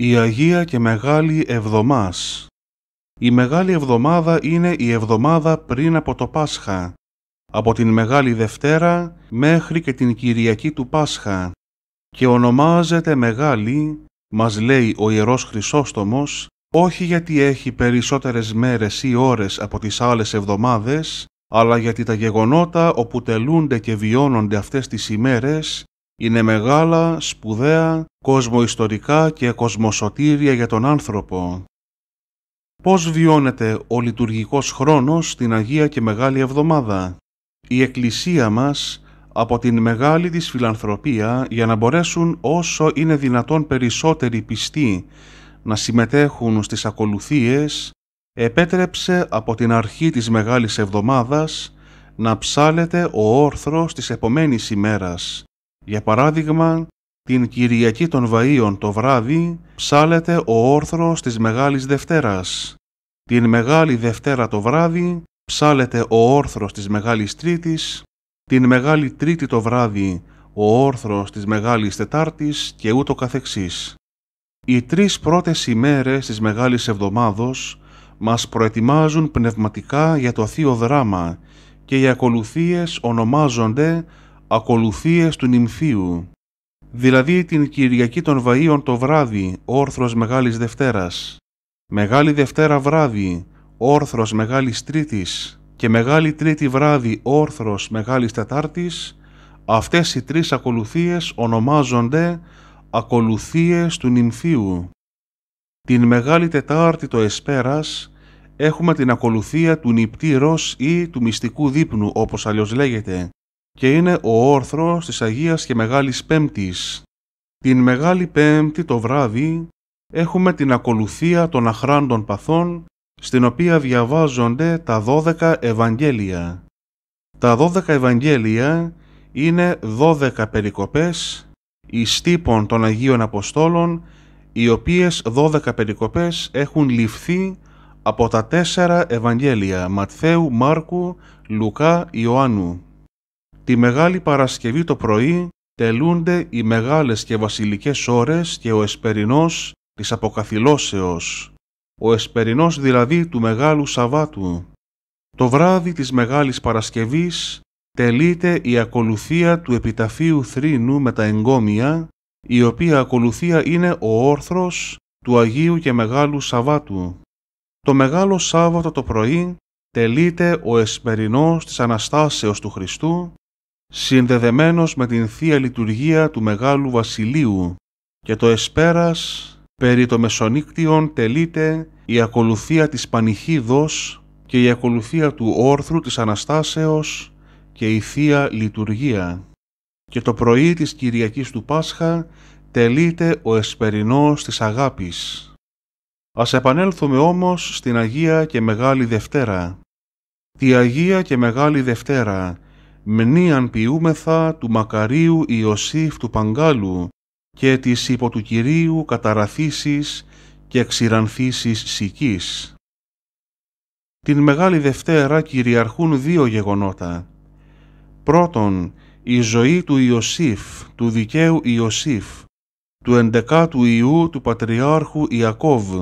Η Αγία και Μεγάλη Εβδομάς Η Μεγάλη Εβδομάδα είναι η εβδομάδα πριν από το Πάσχα, από την Μεγάλη Δευτέρα μέχρι και την Κυριακή του Πάσχα και ονομάζεται Μεγάλη, μας λέει ο Ιερός Χρυσόστομος, όχι γιατί έχει περισσότερες μέρες ή ώρες από τις άλλες εβδομάδες, αλλά γιατί τα γεγονότα όπου τελούνται και βιώνονται αυτές τις ημέρες είναι μεγάλα, σπουδαία, κοσμοϊστορικά και κοσμοσωτήρια για τον άνθρωπο. Πώς βιώνεται ο λειτουργικός χρόνος στην Αγία και Μεγάλη Εβδομάδα. Η Εκκλησία μας από την μεγάλη της φιλανθρωπία για να μπορέσουν όσο είναι δυνατόν περισσότεροι πιστοί να συμμετέχουν στις ακολουθίες, επέτρεψε από την αρχή της Μεγάλης Εβδομάδας να ψάλεται ο όρθρος της επομένης ημέρας, για παράδειγμα, την Κυριακή των Βαΐων το βράδυ ψάλεται ο όρθρος της Μεγάλης Δευτέρας. Την Μεγάλη Δευτέρα το βράδυ ψάλεται ο όρθρος της Μεγάλης Τρίτης. Την Μεγάλη Τρίτη το βράδυ ο όρθρος της Μεγάλης Τετάρτης και ούτω καθεξής. Οι τρεις πρώτες ημέρες της Μεγάλης Εβδομάδος μας προετοιμάζουν πνευματικά για το Θείο Δράμα και οι ακολουθίες ονομάζονται Ακολουθίες του Νυμφίου δηλαδή την Κυριακή των Βαΐων το βράδυ, όρθρος Μεγάλης Δευτέρας, Μεγάλη Δευτέρα βράδυ, όρθρος Μεγάλης Τρίτης και Μεγάλη Τρίτη βράδυ, όρθρος Μεγάλης Τετάρτης, αυτές οι τρεις ακολουθίες ονομάζονται ακολουθίες του νυμφίου. Την Μεγάλη Τετάρτη το Εσπέρας έχουμε την ακολουθία του νυπτήρος ή του μυστικού δείπνου όπως αλλιώς λέγεται, και είναι ο όρθρος της Αγίας και Μεγάλης Πέμπτης. Την Μεγάλη Πέμπτη το βράδυ έχουμε την ακολουθία των αχράντων παθών στην οποία διαβάζονται τα 12 Ευαγγέλια. Τα 12 Ευαγγέλια είναι 12 περικοπές εις τύπων των Αγίων Αποστόλων οι οποίες 12 περικοπές έχουν ληφθεί από τα τέσσερα Ευαγγέλια Ματθαίου, Μάρκου, Λουκά, Ιωάννου. Τη Μεγάλη Παρασκευή το πρωί τελούνται οι μεγάλες και βασιλικές ώρες και ο εσπερινός της Αποκαθυλώσεως, ο εσπερινός δηλαδή του Μεγάλου Σαββάτου. Το βράδυ της Μεγάλης Παρασκευής τελείται η ακολουθία του επιταφείου θρήνου με τα εγκόμια, η οποία ακολουθία είναι ο όρθρος του Αγίου και Μεγάλου Σαββάτου. Το Μεγάλο Σάββατο το πρωί τελείται ο εσπερινός της Αναστάσεως του Χριστού συνδεδεμένος με την Θεία Λειτουργία του Μεγάλου Βασιλείου και το εσπέρας περί το μεσονύκτιον τελείται η ακολουθία της Πανιχίδος και η ακολουθία του όρθρου της Αναστάσεως και η Θεία Λειτουργία. Και το πρωί της Κυριακής του Πάσχα τελείται ο εσπερινός της αγάπης. Ας επανέλθουμε όμως στην Αγία και Μεγάλη Δευτέρα. Τη Αγία και Μεγάλη Δευτέρα μνήαν ποιούμεθα του μακαρίου Ιωσήφ του Παγκάλου και της υπό του Κυρίου καταραθήσεις και ξηρανθήσεις σικής. Την Μεγάλη Δευτέρα κυριαρχούν δύο γεγονότα. Πρώτον, η ζωή του Ιωσήφ, του δικαίου Ιωσήφ, του εντεκάτου Ιού του Πατριάρχου Ιακώβ,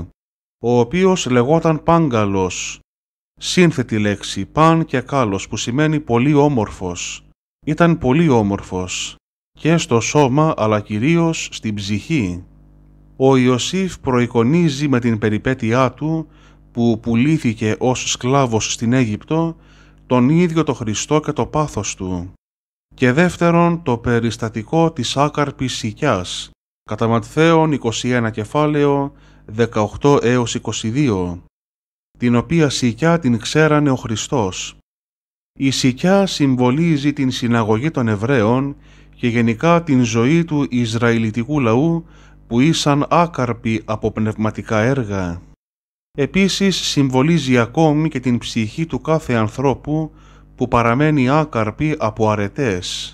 ο οποίος λεγόταν Πάγκαλος Σύνθετη λέξη παν και κάλος που σημαίνει πολύ όμορφος. Ήταν πολύ όμορφος και στο σώμα αλλά κυρίως στην ψυχή. Ο Ιωσήφ προεικονίζει με την περιπέτειά του που πουλήθηκε ως σκλάβος στην Αίγυπτο τον ίδιο το Χριστό και το πάθος του και δεύτερον το περιστατικό της άκαρπης σικιάς κατά Ματθαίον 21 κεφάλαιο 18 έως 22 την οποία σικιά την ξέρανε ο Χριστός. Η σικιά συμβολίζει την συναγωγή των Εβραίων και γενικά την ζωή του Ισραηλιτικού λαού που ήσαν άκαρποι από πνευματικά έργα. Επίσης συμβολίζει ακόμη και την ψυχή του κάθε ανθρώπου που παραμένει άκαρπη από αρετές.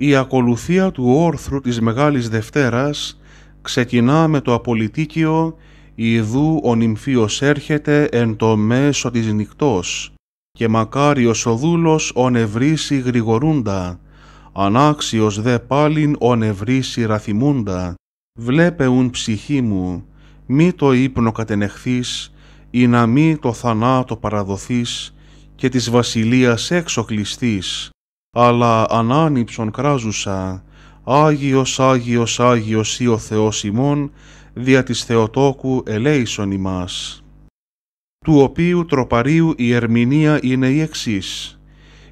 Η ακολουθία του όρθρου της Μεγάλης Δευτέρας ξεκινά με το απολυτίκιο Ιδού ο νυμφίος έρχεται εν το μέσο της νυχτός, και μακάριος ο δούλος ο γρηγορούντα, ανάξιος δε πάλιν ο ραθιμούντα ραθυμούντα, βλέπεουν ψυχή μου, μη το ύπνο κατενεχθείς, ή να μη το θανάτο παραδοθείς, και της βασιλείας έξω κλειστείς. αλλά ανάνυψον κράζουσα, Άγιος, Άγιος, Άγιος ή ο Θεός ημών, δια της Θεοτόκου ελέησον ημάς, του οποίου τροπαρίου η ερμηνεία είναι η εξής.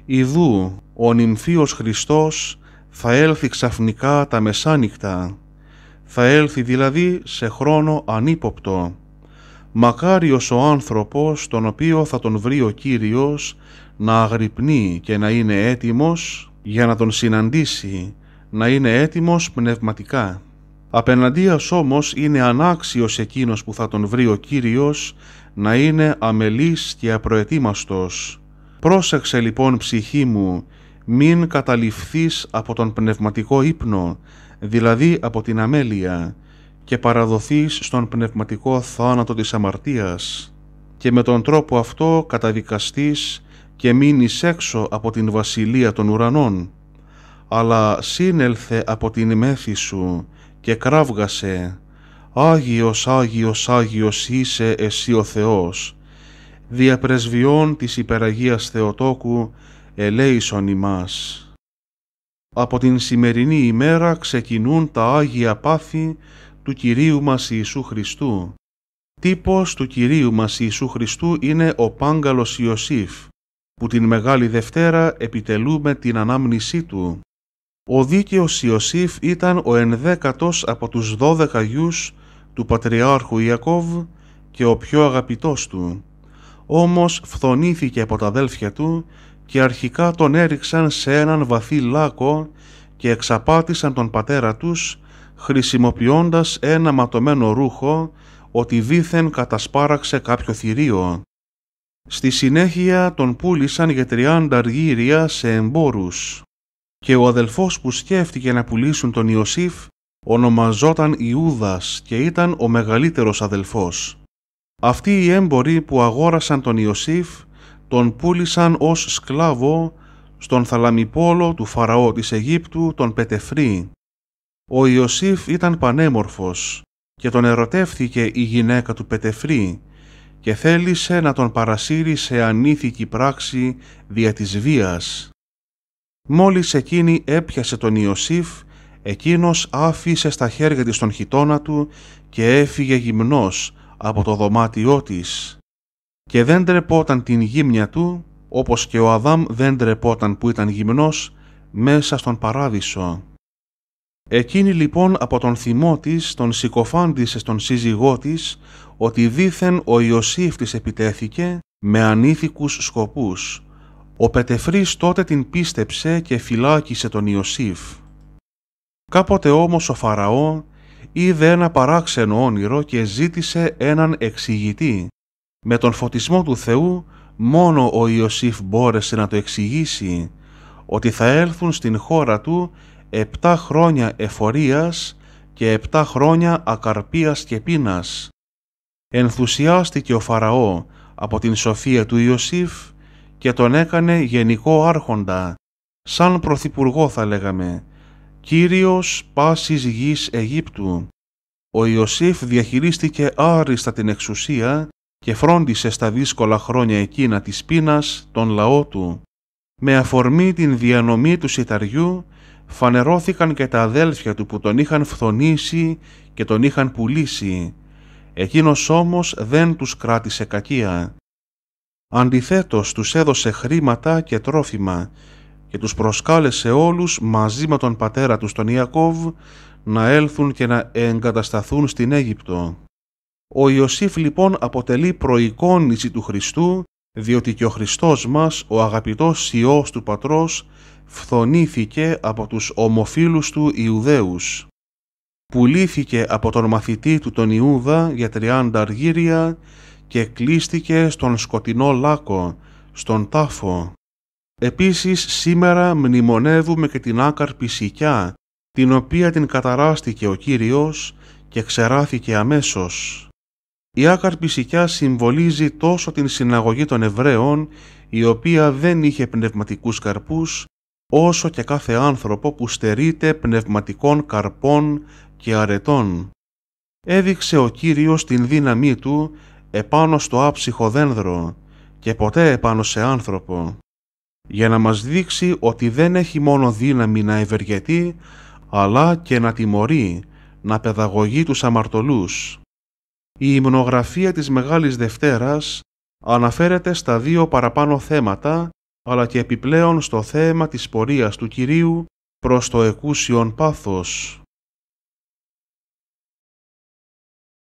Ιδού, ο νυμφίος Χριστός θα έλθει ξαφνικά τα μεσάνυχτα, θα έλθει δηλαδή σε χρόνο ανύποπτο. Μακάριος ο άνθρωπος, τον οποίο θα τον βρει ο Κύριος, να αγρυπνεί και να είναι έτοιμος για να τον συναντήσει, να είναι έτοιμος πνευματικά. Απέναντίας όμως είναι ανάξιος εκείνος που θα τον βρει ο Κύριος να είναι αμελής και απροετοίμαστος. Πρόσεξε λοιπόν ψυχή μου, μην καταληφθείς από τον πνευματικό ύπνο, δηλαδή από την αμέλεια, και παραδοθείς στον πνευματικό θάνατο της αμαρτίας και με τον τρόπο αυτό καταδικαστείς και μείνεις έξω από την βασιλεία των ουρανών. Αλλά σύνελθε από την μέθη σου και κράβγασε «Άγιος, Άγιος, Άγιος είσαι εσύ ο Θεός, πρεσβειών της υπεραγίας Θεοτόκου, ελέησον ημάς». Από την σημερινή ημέρα ξεκινούν τα Άγια Πάθη του Κυρίου μας Ιησού Χριστού. Τύπος του Κυρίου μας Ιησού Χριστού είναι ο Πάγκαλος Ιωσήφ, που την Μεγάλη Δευτέρα επιτελούμε την ανάμνησή του. Ο δίκαιος Ιωσήφ ήταν ο ενδέκατος από τους δώδεκα γιους του Πατριάρχου Ιακώβ και ο πιο αγαπητός του. Όμως φθονήθηκε από τα αδέλφια του και αρχικά τον έριξαν σε έναν βαθύ λάκο και εξαπάτησαν τον πατέρα τους χρησιμοποιώντας ένα ματωμένο ρούχο ότι δήθεν κατασπάραξε κάποιο θηρίο. Στη συνέχεια τον πούλησαν για 30 αργύρια σε εμπόρους και ο αδελφός που σκέφτηκε να πουλήσουν τον Ιωσήφ ονομαζόταν Ιούδας και ήταν ο μεγαλύτερος αδελφός. Αυτοί οι έμποροι που αγόρασαν τον Ιωσήφ τον πούλησαν ως σκλάβο στον θαλαμιπόλο του Φαραώ της Αιγύπτου τον Πετεφρή. Ο Ιωσήφ ήταν πανέμορφος και τον ερωτεύθηκε η γυναίκα του Πετεφρή και θέλησε να τον παρασύρει σε ανήθικη πράξη δια της βίας. Μόλις εκείνη έπιασε τον Ιωσήφ, εκείνος άφησε στα χέρια της τον χιτώνα του και έφυγε γυμνός από το δωμάτιό της. Και δεν τρεπόταν την γύμνια του, όπως και ο Αδάμ δεν τρεπόταν που ήταν γυμνός, μέσα στον παράδεισο. Εκείνη λοιπόν από τον θυμό της τον συκοφάντησε στον σύζυγό της ότι δήθεν ο Ιωσήφ της επιτέθηκε με ανήθικους σκοπούς ο Πετεφρής τότε την πίστεψε και φυλάκισε τον Ιωσήφ. Κάποτε όμως ο Φαραώ είδε ένα παράξενο όνειρο και ζήτησε έναν εξηγητή. Με τον φωτισμό του Θεού μόνο ο Ιωσήφ μπόρεσε να το εξηγήσει ότι θα έλθουν στην χώρα του επτά χρόνια εφορίας και επτά χρόνια ακαρπίας και πείνας. Ενθουσιάστηκε ο Φαραώ από την σοφία του Ιωσήφ και τον έκανε γενικό άρχοντα, σαν πρωθυπουργό θα λέγαμε, κύριος πάσης γης Αιγύπτου. Ο Ιωσήφ διαχειρίστηκε άριστα την εξουσία και φρόντισε στα δύσκολα χρόνια εκείνα της πείνας τον λαό του. Με αφορμή την διανομή του σιταριού φανερώθηκαν και τα αδέλφια του που τον είχαν φθονήσει και τον είχαν πουλήσει. Εκείνος όμως δεν τους κράτησε κακία. Αντιθέτως τους έδωσε χρήματα και τρόφιμα και τους προσκάλεσε όλους μαζί με τον πατέρα τους τον Ιακώβ να έλθουν και να εγκατασταθούν στην Αίγυπτο. Ο Ιωσήφ λοιπόν αποτελεί προεικόνηση του Χριστού, διότι και ο Χριστός μας, ο αγαπητός Υιός του Πατρός, φθονήθηκε από τους ομοφίλους του Ιουδαίους. Πουλήθηκε από τον μαθητή του τον Ιούδα για τριάντα αργύρια και κλείστηκε στον σκοτεινό λάκο, στον τάφο. Επίσης σήμερα μνημονεύουμε και την άκαρπη σικιά, την οποία την καταράστηκε ο Κύριος και ξεράθηκε αμέσως. Η άκαρπη σικιά συμβολίζει τόσο την συναγωγή των Εβραίων, η οποία δεν είχε πνευματικούς καρπούς, όσο και κάθε άνθρωπο που στερείται πνευματικών καρπών και αρετών. Έδειξε ο Κύριος την δύναμή Του επάνω στο άψυχο δένδρο και ποτέ επάνω σε άνθρωπο, για να μας δείξει ότι δεν έχει μόνο δύναμη να ευεργετεί, αλλά και να τιμωρεί, να παιδαγωγεί τους αμαρτωλούς. Η υμνογραφία της Μεγάλης Δευτέρας αναφέρεται στα δύο παραπάνω θέματα, αλλά και επιπλέον στο θέμα της πορείας του Κυρίου προς το εκούσιον πάθος.